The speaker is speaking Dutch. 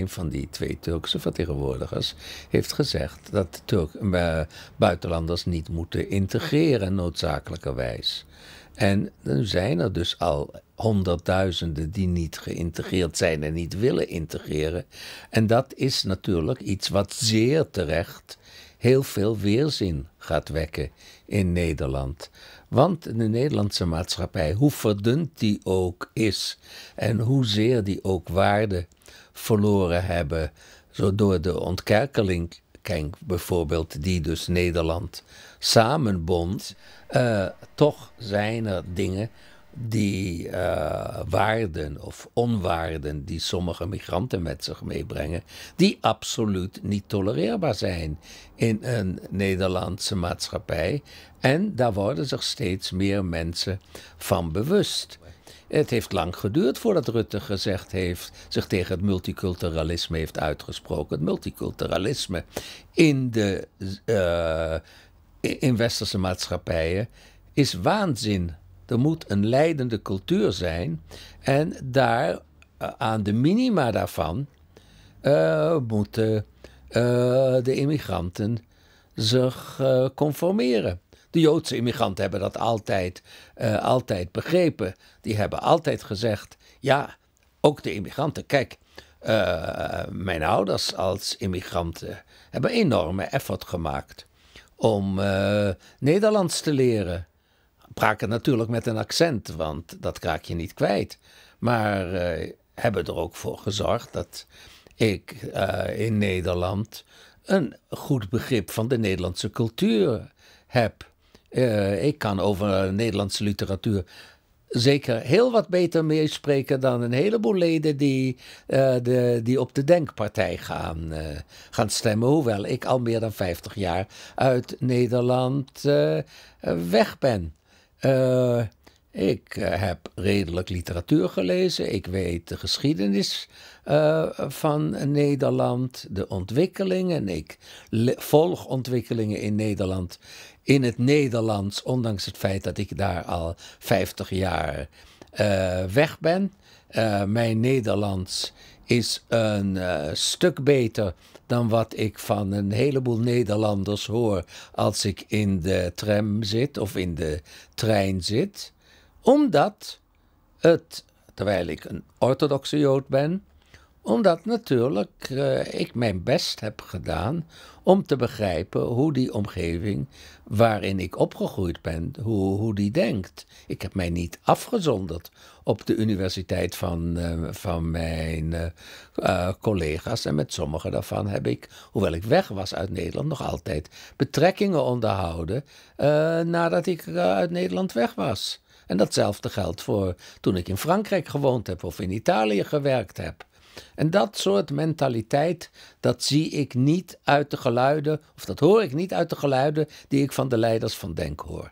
een van die twee Turkse vertegenwoordigers heeft gezegd dat Turk, eh, buitenlanders niet moeten integreren noodzakelijkerwijs. En dan zijn er dus al honderdduizenden die niet geïntegreerd zijn en niet willen integreren. En dat is natuurlijk iets wat zeer terecht heel veel weerzin gaat wekken in Nederland. Want de Nederlandse maatschappij, hoe verdund die ook is en hoezeer die ook waarde verloren hebben, zo door de ontkerkeling bijvoorbeeld, die dus Nederland samenbond, eh, toch zijn er dingen die eh, waarden of onwaarden die sommige migranten met zich meebrengen, die absoluut niet tolereerbaar zijn in een Nederlandse maatschappij. En daar worden zich steeds meer mensen van bewust. Het heeft lang geduurd voordat Rutte gezegd heeft, zich tegen het multiculturalisme heeft uitgesproken. Het multiculturalisme in de eh, in westerse maatschappijen is waanzin er moet een leidende cultuur zijn. En daar, eh, aan de minima daarvan, eh, moeten eh, de immigranten zich conformeren. De Joodse immigranten hebben dat altijd, altijd begrepen. Die hebben altijd gezegd: ja, ook de immigranten. Kijk, mijn ouders als immigranten hebben enorme effort gemaakt om Nederlands te leren. Spraken natuurlijk met een accent, want dat raak je niet kwijt. Maar eh, hebben er ook voor gezorgd dat ik eh, in Nederland een goed begrip van de Nederlandse cultuur heb. Eh, ik kan over Nederlandse literatuur zeker heel wat beter meespreken dan een heleboel leden die, de, die op de Denkpartij gaan, gaan stemmen. Hoewel ik al meer dan 50 jaar uit Nederland weg ben. Eh, ik eh, heb redelijk literatuur gelezen. Ik weet de geschiedenis eh, van Nederland, de ontwikkelingen. Ik volg ontwikkelingen in Nederland, in het Nederlands, ondanks het feit dat ik daar al 50 jaar weg ben. mijn Nederlands is een eh, stuk beter dan wat ik van een heleboel Nederlanders hoor als ik in de tram zit of in de trein zit. Omdat het, terwijl ik een orthodoxe Jood ben, omdat natuurlijk eh, ik mijn best heb gedaan om te begrijpen hoe die omgeving waarin ik opgegroeid ben, hoe, hoe die denkt. Ik heb mij niet afgezonderd op de universiteit van, eh, van mijn eh, collega's. En met sommigen daarvan heb ik, hoewel ik weg was uit Nederland, nog altijd betrekkingen onderhouden nadat ik uit Nederland weg was. En datzelfde geldt voor toen ik in Frankrijk gewoond heb of in Italië gewerkt heb. En dat soort mentaliteit, dat zie ik niet uit de geluiden, of dat hoor ik niet uit de geluiden die ik van de leiders van Denk hoor.